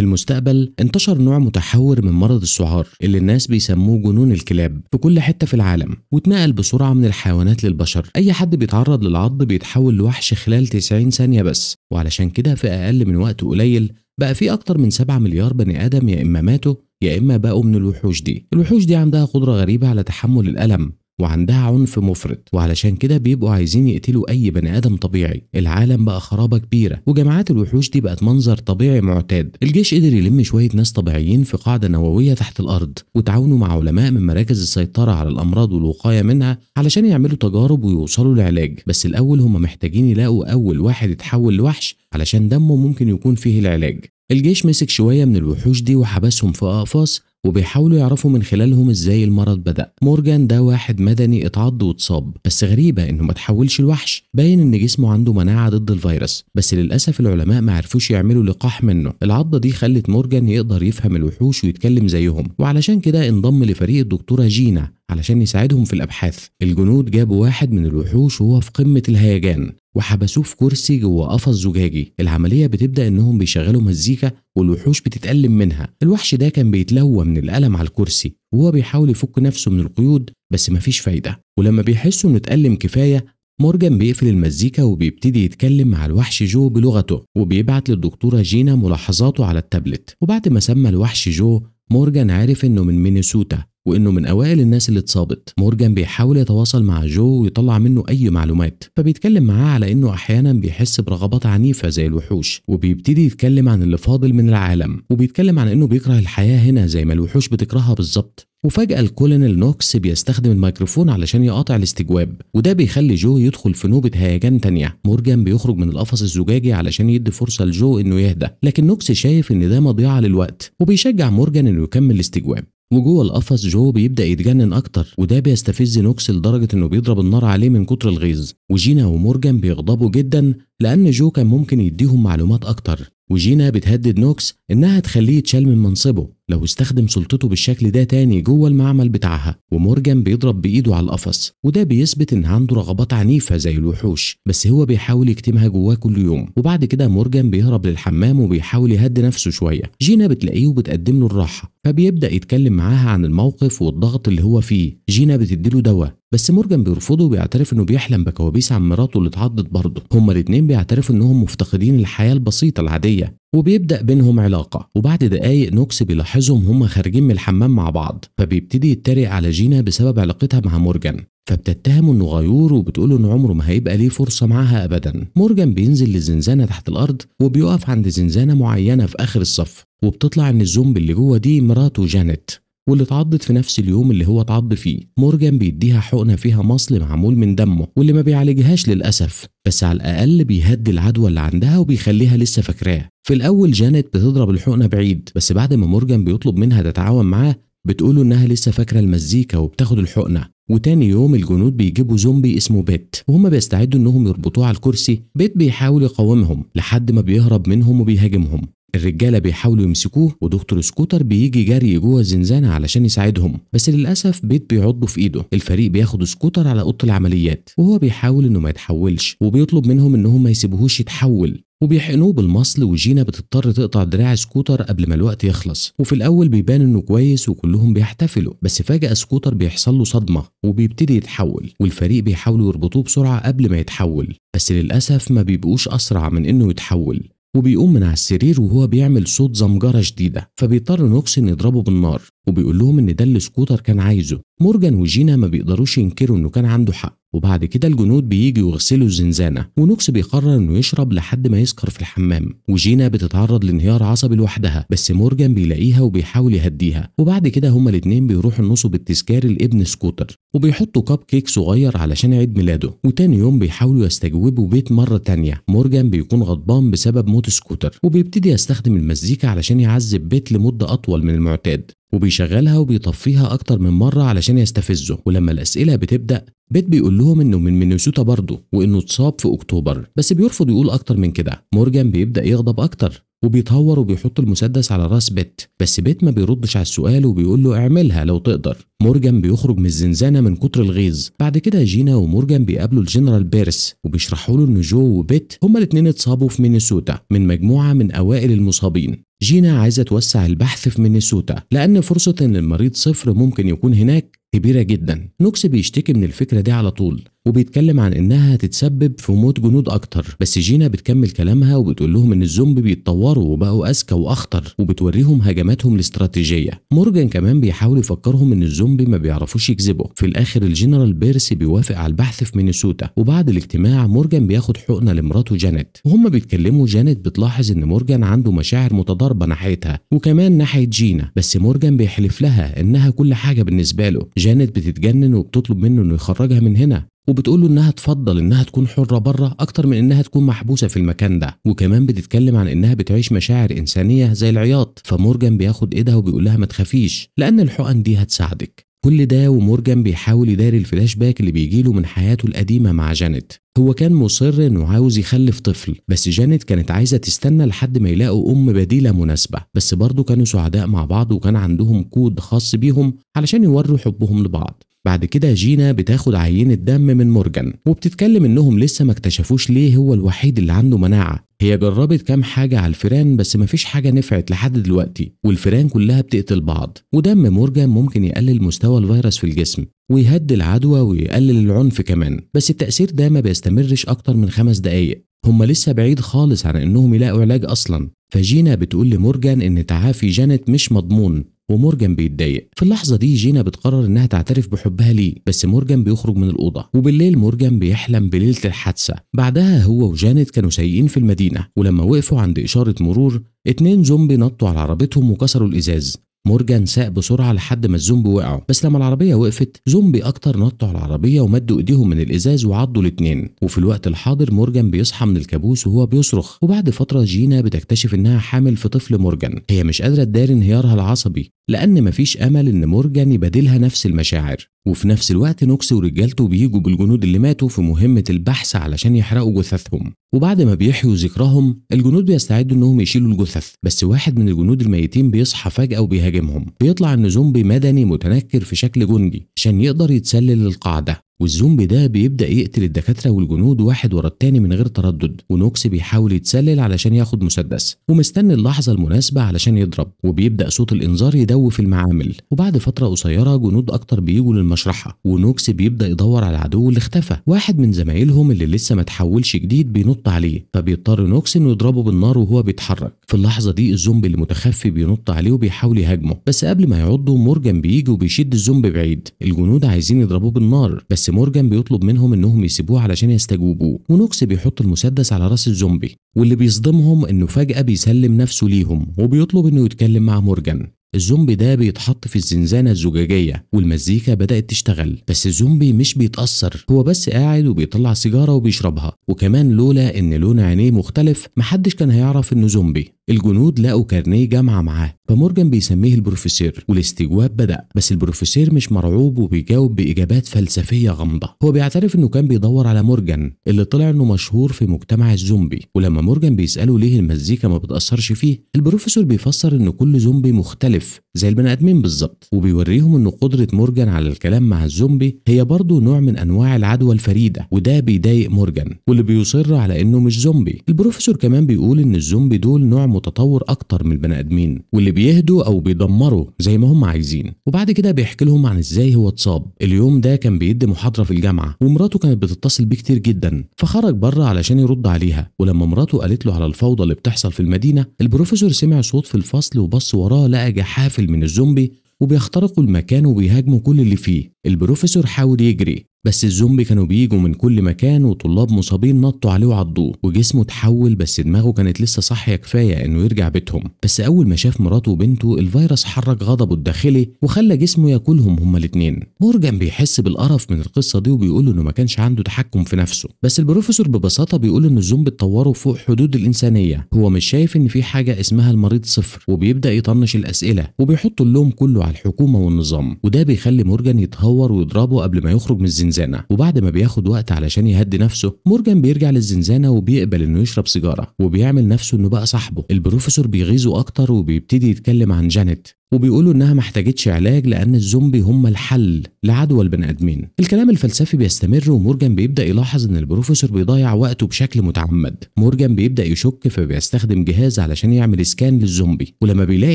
في المستقبل انتشر نوع متحور من مرض السعار اللي الناس بيسموه جنون الكلاب في كل حته في العالم واتنقل بسرعه من الحيوانات للبشر اي حد بيتعرض للعض بيتحول لوحش خلال 90 ثانيه بس وعلشان كده في اقل من وقت قليل بقى في اكتر من 7 مليار بني ادم يا اما ماتوا يا اما بقوا من الوحوش دي الوحوش دي عندها قدره غريبه على تحمل الالم وعندها عنف مفرط وعلشان كده بيبقوا عايزين يقتلوا اي بني ادم طبيعي العالم بقى خرابه كبيره وجماعات الوحوش دي بقت منظر طبيعي معتاد الجيش قدر يلم شويه ناس طبيعيين في قاعده نوويه تحت الارض وتعاونوا مع علماء من مراكز السيطره على الامراض والوقايه منها علشان يعملوا تجارب ويوصلوا لعلاج بس الاول هم محتاجين يلاقوا اول واحد يتحول لوحش علشان دمه ممكن يكون فيه العلاج الجيش مسك شويه من الوحوش دي وحبسهم في اقفاص وبيحاولوا يعرفوا من خلالهم ازاي المرض بدا مورجان ده واحد مدني اتعض واتصاب بس غريبه انه ما تحولش لوحش باين ان جسمه عنده مناعه ضد الفيروس بس للاسف العلماء ما عرفوش يعملوا لقاح منه العضه دي خلت مورجان يقدر يفهم الوحوش ويتكلم زيهم وعلشان كده انضم لفريق الدكتوره جينا علشان يساعدهم في الابحاث الجنود جابوا واحد من الوحوش وهو في قمه الهيجان وحبسوه في كرسي جوه قفص زجاجي العمليه بتبدا انهم بيشغلوا مزيكا والوحوش بتتألم منها الوحش ده كان بيتلوى من الألم على الكرسي وهو بيحاول يفك نفسه من القيود بس مفيش فايده ولما بيحسوا انه اتألم كفايه مورجان بيقفل المزيكا وبيبتدي يتكلم مع الوحش جو بلغته وبيبعت للدكتورة جينا ملاحظاته على التابلت وبعد ما سمى الوحش جو مورجان عرف انه من مينيسوتا وانه من اوائل الناس اللي اتصابت مورجان بيحاول يتواصل مع جو ويطلع منه اي معلومات فبيتكلم معاه على انه احيانا بيحس برغبات عنيفه زي الوحوش وبيبتدي يتكلم عن اللي فاضل من العالم وبيتكلم عن انه بيكره الحياه هنا زي ما الوحوش بتكرهها بالظبط وفجأة الكولونيل نوكس بيستخدم الميكروفون علشان يقاطع الاستجواب وده بيخلي جو يدخل في نوبة هيجان تانية مورجان بيخرج من القفص الزجاجي علشان يدي فرصة لجو انه يهدى لكن نوكس شايف ان ده مضيعة للوقت وبيشجع مورجان انه يكمل الاستجواب وجوه القفص جو بيبدا يتجنن اكتر وده بيستفز نوكس لدرجه انه بيضرب النار عليه من كتر الغيظ وجينا ومورجان بيغضبوا جدا لان جو كان ممكن يديهم معلومات اكتر وجينا بتهدد نوكس انها تخليه يتشال من منصبه لو استخدم سلطته بالشكل ده تاني جوه المعمل بتاعها ومورجان بيضرب بايده على القفص وده بيثبت ان عنده رغبات عنيفه زي الوحوش بس هو بيحاول يكتمها جواه كل يوم وبعد كده مورجان بيهرب للحمام وبيحاول يهدي نفسه شويه جينا بتلاقيه وبتقدم له الراحه فبيبدا يتكلم معاها عن الموقف والضغط اللي هو فيه جينا بتديله دواء بس مورجان بيرفضه وبيعترف انه بيحلم بكوابيس عن مراته اللي اتعضت برضه هما الاتنين بيعترفوا انهم مفتقدين الحياه البسيطه العاديه وبيبدأ بينهم علاقة وبعد دقايق نوكس بيلاحظهم هما خارجين من الحمام مع بعض فبيبتدي يتريق على جينا بسبب علاقتها مع مورجان فبتتهمه انه غيور وبتقول ان عمره ما هيبقى ليه فرصه معاها ابدا مورجان بينزل لزنزانه تحت الارض وبيقف عند زنزانه معينه في اخر الصف وبتطلع ان الزومبي اللي جوه دي مراته جانيت واللي اتعضت في نفس اليوم اللي هو اتعض فيه مورجان بيديها حقنه فيها مصل معمول من دمه واللي ما بيعالجهاش للاسف بس على الاقل بيهدي العدوى اللي عندها وبيخليها لسه فاكراه في الاول جانت بتضرب الحقنه بعيد بس بعد ما مورجان بيطلب منها تتعاون معاه بتقوله انها لسه فاكره المزيكا وبتاخد الحقنه وتاني يوم الجنود بيجيبوا زومبي اسمه بيت وهم بيستعدوا انهم يربطوه على الكرسي بيت بيحاول يقاومهم لحد ما بيهرب منهم وبيهاجمهم الرجاله بيحاولوا يمسكوه ودكتور سكوتر بيجي جري جوه الزنزانه علشان يساعدهم بس للاسف بيت بيعضه في ايده الفريق بياخد سكوتر على اوضه العمليات وهو بيحاول انه ما يتحولش وبيطلب منهم انهم ما يسيبوهوش يتحول وبيحقنوه بالمصل وجينا بتضطر تقطع دراع سكوتر قبل ما الوقت يخلص وفي الاول بيبان انه كويس وكلهم بيحتفلوا بس فجاه سكوتر بيحصل له صدمه وبيبتدي يتحول والفريق بيحاولوا يربطوه بسرعه قبل ما يتحول بس للاسف ما بيبقوش اسرع من انه يتحول وبيقوم من على السرير وهو بيعمل صوت زمجرة شديدة فبيضطر نوكسن يضربه بالنار وبيقول لهم ان ده اللي سكوتر كان عايزه مورجان وجينا ما بيقدروش ينكروا انه كان عنده حق وبعد كده الجنود بييجوا يغسلوا الزنزانة ونوكس بيقرر انه يشرب لحد ما يسكر في الحمام وجينا بتتعرض لانهيار عصبي لوحدها بس مورجان بيلاقيها وبيحاول يهديها وبعد كده هما الاتنين بيروحوا نصب التذكاري لابن سكوتر وبيحطوا كاب كيك صغير علشان عيد ميلاده وتاني يوم بيحاولوا يستجوبوا بيت مرة تانية مورجان بيكون غضبان بسبب موت سكوتر وبيبتدي يستخدم المزيكا علشان يعذب بيت لمدة أطول من المعتاد وبيشغلها وبيطفيها أكتر من مرة علشان يستفزه ولما الأسئلة بتبدأ بيت بيقول لهم إنه من مينيسوتا برضه وإنه اتصاب في أكتوبر بس بيرفض يقول أكتر من كده مورجان بيبدأ يغضب أكتر وبيتهور وبيحط المسدس على راس بيت بس بيت ما بيردش على السؤال وبيقول له اعملها لو تقدر مورجان بيخرج من الزنزانة من كتر الغيظ بعد كده جينا ومورجان بيقابلوا الجنرال بيرس وبيشرحوا له ان جو وبيت هما الاتنين اتصابوا في مينيسوتا من مجموعة من أوائل المصابين جينا عايزة توسع البحث في مينيسوتا لأن فرصة إن المريض صفر ممكن يكون هناك كبيرة جدا نوكس بيشتكي من الفكرة دي على طول وبيتكلم عن انها هتتسبب في موت جنود اكتر بس جينا بتكمل كلامها وبتقول لهم ان الزومبي بيتطوروا وبقوا اذكى واخطر وبتوريهم هجماتهم الاستراتيجيه مورجان كمان بيحاول يفكرهم ان الزومبي ما بيعرفوش يكذبوا في الاخر الجنرال بيرسي بيوافق على البحث في مينيسوتا وبعد الاجتماع مورجان بياخد حقنه لمراته جانيت وهما بيتكلموا جانيت بتلاحظ ان مورجان عنده مشاعر متضاربه ناحيتها وكمان ناحيه جينا بس مورجان بيحلف لها انها كل حاجه بالنسبه له جانيت بتتجنن وبتطلب منه انه يخرجها من هنا وبتقول له انها تفضل انها تكون حره بره اكتر من انها تكون محبوسه في المكان ده وكمان بتتكلم عن انها بتعيش مشاعر انسانيه زي العياط فمورجان بياخد ايدها وبيقول لها ما تخافيش لان الحقن دي هتساعدك كل ده ومورجان بيحاول يداري الفلاش باك اللي بيجيله من حياته القديمة مع جانيت هو كان مصر انه عاوز يخلف طفل بس جانيت كانت عايزة تستنى لحد ما يلاقوا ام بديلة مناسبة بس برضه كانوا سعداء مع بعض وكان عندهم كود خاص بيهم علشان يوروا حبهم لبعض بعد كده جينا بتاخد عينة دم من مورجان وبتتكلم إنهم لسه ما اكتشفوش ليه هو الوحيد اللي عنده مناعة هي جربت كام حاجة على الفيران بس مفيش حاجة نفعت لحد دلوقتي والفيران كلها بتقتل بعض ودم مورجان ممكن يقلل مستوى الفيروس في الجسم ويهدي العدوى ويقلل العنف كمان بس التأثير ده ما بيستمرش أكتر من خمس دقايق هما لسه بعيد خالص عن إنهم يلاقوا علاج أصلا فجينا بتقول لمورجان إن تعافي جانت مش مضمون ومورجان بيتضايق في اللحظه دي جينا بتقرر انها تعترف بحبها ليه بس مورجان بيخرج من الاوضه وبالليل مورجان بيحلم بليله الحادثه بعدها هو وجانيت كانوا سايقين في المدينه ولما وقفوا عند اشاره مرور اتنين زومبي نطوا على عربيتهم وكسروا الازاز مورجان ساق بسرعة لحد ما الزومبي وقعوا بس لما العربية وقفت زومبي أكتر نطوا على العربية ومدوا إيديهم من الإزاز وعضوا الاتنين وفي الوقت الحاضر مورجان بيصحى من الكابوس وهو بيصرخ وبعد فترة جينا بتكتشف إنها حامل في طفل مورجان هي مش قادرة تداري انهيارها العصبي لأن مفيش أمل إن مورجان يبادلها نفس المشاعر وفي نفس الوقت نوكس ورجالته بيجوا بالجنود اللي ماتوا في مهمة البحث علشان يحرقوا جثثهم وبعد ما بيحيوا ذكراهم الجنود بيستعدوا إنهم يشيلوا الجثث بس واحد من الجنود الميتين بيصحى فجأة وبيهاجمهم بيطلع إن زومبي مدني متنكر في شكل جندي عشان يقدر يتسلل للقاعدة، والزومبي ده بيبدا يقتل الدكاتره والجنود واحد ورا التاني من غير تردد ونوكس بيحاول يتسلل علشان ياخد مسدس ومستني اللحظه المناسبه علشان يضرب وبيبدا صوت الانذار يدوف المعامل وبعد فتره قصيره جنود اكتر بيجوا للمشرحه ونوكس بيبدا يدور على العدو اللي اختفى واحد من زمايلهم اللي لسه ما تحولش جديد بينط عليه فبيضطر نوكس انه يضربه بالنار وهو بيتحرك في اللحظه دي الزومبي المتخفي بينط عليه وبيحاول يهاجمه بس قبل ما يعضه مورجان بيجي وبيشد الزومبي بعيد الجنود عايزين يضربوه بالنار بس مورجان بيطلب منهم انهم يسيبوه علشان يستجوبوه ونوكس بيحط المسدس على راس الزومبي واللي بيصدمهم انه فجأة بيسلم نفسه ليهم وبيطلب انه يتكلم مع مورجان الزومبي ده بيتحط في الزنزانة الزجاجية والمزيكا بدأت تشتغل بس الزومبي مش بيتأثر هو بس قاعد وبيطلع سيجارة وبيشربها وكمان لولا إن لون عينيه مختلف محدش كان هيعرف إنه زومبي الجنود لقوا كارنيه جامعه معاه فمورجان بيسميه البروفيسور والاستجواب بدا بس البروفيسور مش مرعوب وبيجاوب باجابات فلسفيه غامضه هو بيعترف انه كان بيدور على مورجان اللي طلع انه مشهور في مجتمع الزومبي ولما مورجان بيساله ليه المزيكا ما بتاثرش فيه البروفيسور بيفسر ان كل زومبي مختلف زي البني ادمين بالظبط وبيوريهم ان قدره مورجان على الكلام مع الزومبي هي برضه نوع من انواع العدوى الفريده وده بيضايق مورجان واللي بيصر على انه مش زومبي البروفيسور كمان بيقول ان الزومبي دول نوع متطور اكتر من البني ادمين واللي بيهدوا او بيدمروا زي ما هم عايزين وبعد كده بيحكي لهم عن ازاي هو اتصاب اليوم ده كان بيدي محاضره في الجامعه ومراته كانت بتتصل بيه كتير جدا فخرج بره علشان يرد عليها ولما مراته قالت له على الفوضى اللي بتحصل في المدينه البروفيسور سمع صوت في الفصل وبص وراه لقى جحافل قافل من الزومبي وبيخترقوا المكان وبيهاجموا كل اللي فيه البروفيسور حاول يجري بس الزومبي كانوا بيجوا من كل مكان وطلاب مصابين نطوا عليه وعضوه وجسمه اتحول بس دماغه كانت لسه صاحيه كفايه انه يرجع بيتهم بس اول ما شاف مراته وبنته الفيروس حرك غضبه الداخلي وخلى جسمه ياكلهم هما الاتنين مورجان بيحس بالقرف من القصه دي وبيقول انه ما كانش عنده تحكم في نفسه بس البروفيسور ببساطه بيقول ان الزومبي اتطوروا فوق حدود الانسانيه هو مش شايف ان في حاجه اسمها المريض صفر وبيبدا يطنش الاسئله وبيحط اللوم كله على الحكومه والنظام وده بيخلي مورجان يتهور ويضربه قبل ما يخرج من الزنا الزنزانه وبعد ما بياخد وقت علشان يهدي نفسه مورجان بيرجع للزنزانه وبيقبل انه يشرب سيجاره وبيعمل نفسه انه بقى صاحبه البروفيسور بيغيظه اكتر وبيبتدي يتكلم عن جانيت وبيقولوا انها محتاجتش علاج لان الزومبي هم الحل لعدوى البني ادمين. الكلام الفلسفي بيستمر ومورجان بيبدا يلاحظ ان البروفيسور بيضيع وقته بشكل متعمد. مورجان بيبدا يشك فبيستخدم جهاز علشان يعمل سكان للزومبي ولما بيلاقي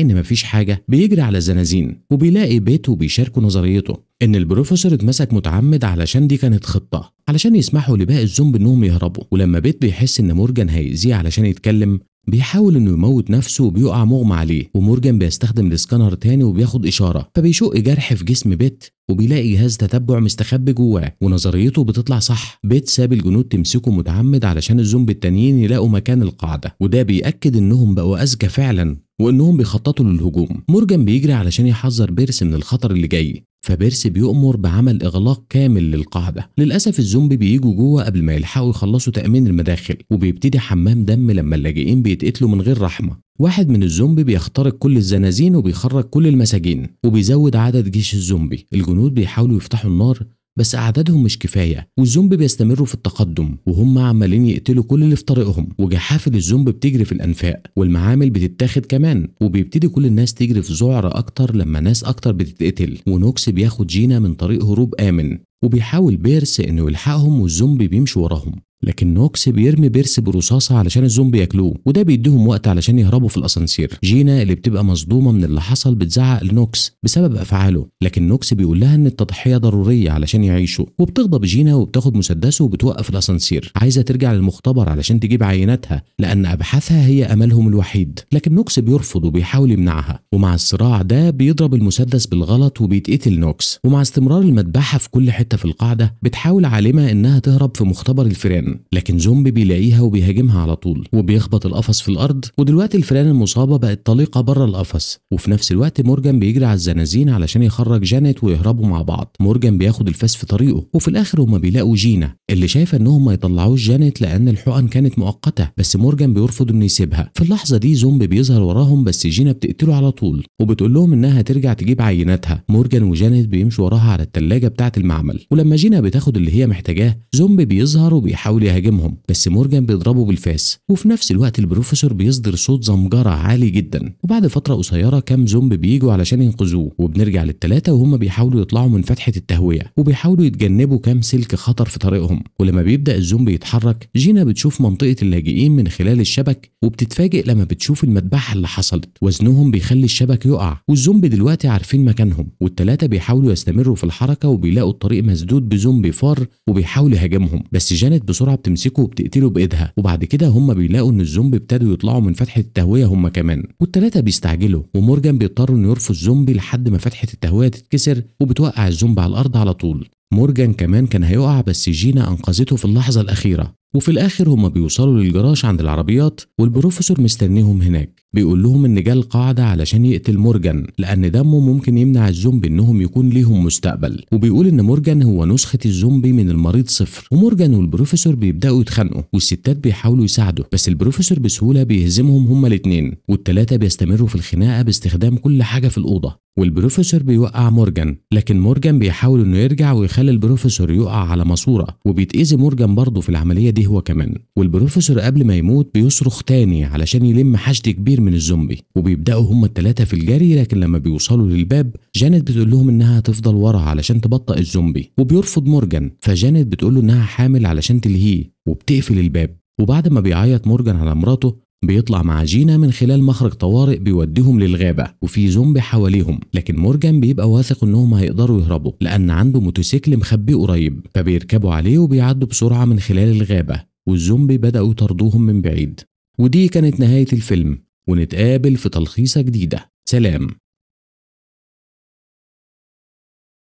ان مفيش حاجه بيجري على الزنازين وبيلاقي بيته بيشاركه نظريته ان البروفيسور اتمسك متعمد علشان دي كانت خطه علشان يسمحوا لباقي الزومبي انهم يهربوا ولما بيت بيحس ان مورجان هيأذيه علشان يتكلم بيحاول انه يموت نفسه وبيقع مغمى عليه ومورجان بيستخدم السكانر تاني وبياخد اشاره فبيشق جرح في جسم بيت وبيلاقي جهاز تتبع مستخبي جواه ونظريته بتطلع صح بيت ساب الجنود تمسكه متعمد علشان الزومبي التانيين يلاقوا مكان القاعده وده بيأكد انهم بقوا اذكى فعلا وانهم بيخططوا للهجوم مورجان بيجري علشان يحذر بيرس من الخطر اللي جاي فبيرس بيؤمر بعمل إغلاق كامل للقاعدة للأسف الزومبي بيجوا جوه قبل ما يلحقوا يخلصوا تأمين المداخل وبيبتدي حمام دم لما اللاجئين بيتقتلوا من غير رحمة واحد من الزومبي بيخترق كل الزنازين وبيخرج كل المساجين وبيزود عدد جيش الزومبي الجنود بيحاولوا يفتحوا النار بس أعدادهم مش كفاية والزومبي بيستمروا في التقدم وهم عمالين يقتلوا كل اللي في طريقهم وجحافل الزومبي بتجري في الأنفاق والمعامل بتتاخد كمان وبيبتدي كل الناس تجري في ذعر أكتر لما ناس أكتر بتتقتل ونوكس بياخد جينا من طريق هروب آمن وبيحاول بيرس انه يلحقهم والزومبي بيمشي وراهم لكن نوكس بيرمي بيرس برصاصه علشان الزومبي ياكلوه وده بيديهم وقت علشان يهربوا في الاسانسير جينا اللي بتبقى مصدومه من اللي حصل بتزعق لنوكس بسبب افعاله لكن نوكس بيقول لها ان التضحيه ضروريه علشان يعيشوا وبتغضب جينا وبتاخد مسدسه وبتوقف الاسانسير عايزه ترجع للمختبر علشان تجيب عيناتها لان ابحاثها هي املهم الوحيد لكن نوكس بيرفض وبيحاول يمنعها ومع الصراع ده بيضرب المسدس بالغلط وبيتقتل نوكس ومع استمرار المذبحه في كل حته في القاعده بتحاول عالمه انها تهرب في مختبر الفيران لكن زومبي بيلاقيها وبيهاجمها على طول وبيخبط القفص في الارض ودلوقتي الفئران المصابه بقت طليقه بره القفص وفي نفس الوقت مورجان بيجري على الزنازين علشان يخرج جانيت ويهربوا مع بعض مورجان بياخد الفاس في طريقه وفي الاخر هما بيلاقوا جينا اللي شايفه انهم ما يطلعوش جانيت لان الحقن كانت مؤقته بس مورجان بيرفض انه يسيبها في اللحظه دي زومبي بيظهر وراهم بس جينا بتقتله على طول وبتقول لهم انها ترجع تجيب عيناتها مورجان وجانيت بيمشوا وراها على الثلاجه بتاعه المعمل ولما جينا بتاخد اللي هي محتاجاه زومبي بيظهر وبيحاول يهاجمهم بس مورجان بيضربه بالفاس وفي نفس الوقت البروفيسور بيصدر صوت زمجره عالي جدا وبعد فتره قصيره كام زومبي بيجوا علشان ينقذوه وبنرجع للثلاثه وهم بيحاولوا يطلعوا من فتحه التهويه وبيحاولوا يتجنبوا كام سلك خطر في طريقهم بيهم ولما بيبدا الزوم بيتحرك جينا بتشوف منطقه اللاجئين من خلال الشبك وبتتفاجئ لما بتشوف المذبحه اللي حصلت وزنهم بيخلي الشبك يقع والزومبي دلوقتي عارفين مكانهم والثلاثه بيحاولوا يستمروا في الحركه وبيلاقوا الطريق مسدود بزومبي فار وبيحاول يهاجمهم بس جانت بسرعه بتمسكه وبتقتله بايدها وبعد كده هم بيلاقوا ان الزومبي ابتدوا يطلعوا من فتحه التهويه هم كمان والثلاثه بيستعجلوا ومورجان بيضطر انه يرفض زومبي لحد ما فتحه التهويه تتكسر وبتوقع الزومبي على الارض على طول مورجان كمان كان هيقع بس جينا أنقذته في اللحظة الأخيرة وفي الآخر هما بيوصلوا للجراج عند العربيات والبروفيسور مستنيهم هناك بيقول لهم ان جه القاعده علشان يقتل مورجان لان دمه ممكن يمنع الزومبي انهم يكون ليهم مستقبل وبيقول ان مورجان هو نسخه الزومبي من المريض صفر ومورجان والبروفيسور بيبداوا يتخانقوا والستات بيحاولوا يساعدوا بس البروفيسور بسهوله بيهزمهم هما الاثنين والثلاثه بيستمروا في الخناقه باستخدام كل حاجه في الاوضه والبروفيسور بيوقع مورجان لكن مورجان بيحاول انه يرجع ويخلي البروفيسور يقع على ماسوره وبيتاذي مورجان برضه في العمليه دي هو كمان والبروفيسور قبل ما يموت بيصرخ تاني علشان يلم حشد كبير من الزومبي وبيبداوا هما الثلاثه في الجري لكن لما بيوصلوا للباب جانيت بتقول لهم انها هتفضل ورا علشان تبطئ الزومبي وبيرفض مورجان فجانيت بتقول له انها حامل علشان تلهيه وبتقفل الباب وبعد ما بيعيط مورجان على مراته بيطلع مع جينا من خلال مخرج طوارئ بيوديهم للغابة وفي زومبي حواليهم لكن مورجان بيبقى واثق انهم هيقدروا يهربوا لان عنده موتوسيكل مخبي قريب فبيركبوا عليه وبيعدوا بسرعة من خلال الغابة والزومبي بدأوا يطردوهم من بعيد ودي كانت نهاية الفيلم ونتقابل في تلخيصة جديدة سلام